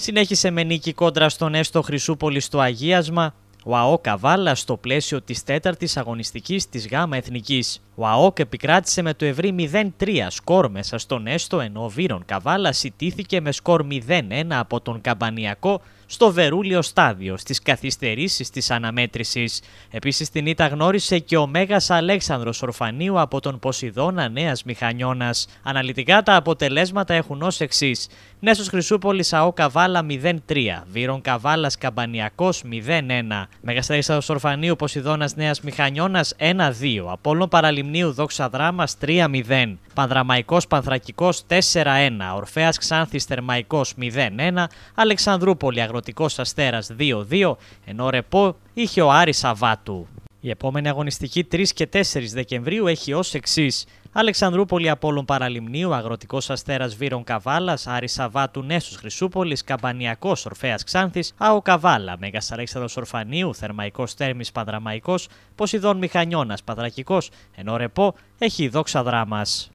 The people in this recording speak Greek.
συνέχισε με νίκη κόντρα στον Έστω Χρυσούπολη στο Αγίασμα, ο ΑΟΚ Καβάλα στο πλαίσιο της τέταρτης αγωνιστικής της ΓΑΜΑ Εθνικής. Ο ΑΟΚ επικράτησε με το ευρύ 0-3 σκορ μέσα στον έστω ενώ ο Βύρον Καβάλα ιτήθηκε με σκορ 0-1 από τον Καμπανιακό στο Βερούλιο στάδιο στις καθυστερήσεις της αναμέτρησης. Επίσης την ήττα γνώρισε και ο μέγας Αλέξανδρος Ορφανίου από τον Ποσειδώνα Νέας Μηχανιώνας. Αναλυτικά τα αποτελέσματα έχουν ως εξής. Νέσος Χρυσούπολης ΑΟΚ Καβάλα 0-3, Βύρον Καβάλας Καμπανιακός 0-1. Μεγαστέρη Ορφανίου Ποσειδώνας Νέας Μηχανιώνας 2 απολλων Απόλων Παραλιμνίου Δόξα Δράμας 3-0. Πανδραμαϊκός Πανθρακικός 4-1. Ορφαία Ξάνθης Θερμαϊκός 0-1. Αλεξανδρούπολη Αγροτικός Αστέρας 2-2. Ενώ ρεπό είχε ο Άρης Σαββάτου. Η επόμενη αγωνιστική 3 και 4 Δεκεμβρίου έχει ως εξής. Αλεξανδρούπολη Απόλων Παραλιμνίου, Αγροτικός Αστέρας Βύρων Καβάλας, Άρης Σαββάτου Νέσου Χρυσούπολης, Καμπανιακός Ορφαία Ξάνθης, ΑΟ Καβάλα, Μέγα Αλέξανδρο Ορφανίου, Θερμαϊκός Τέρμης Πανδραμαϊκός, Ποσειδών Μηχανιώνας Πανδρακικός, ενώ Ρεπό έχει η δόξα δράμας.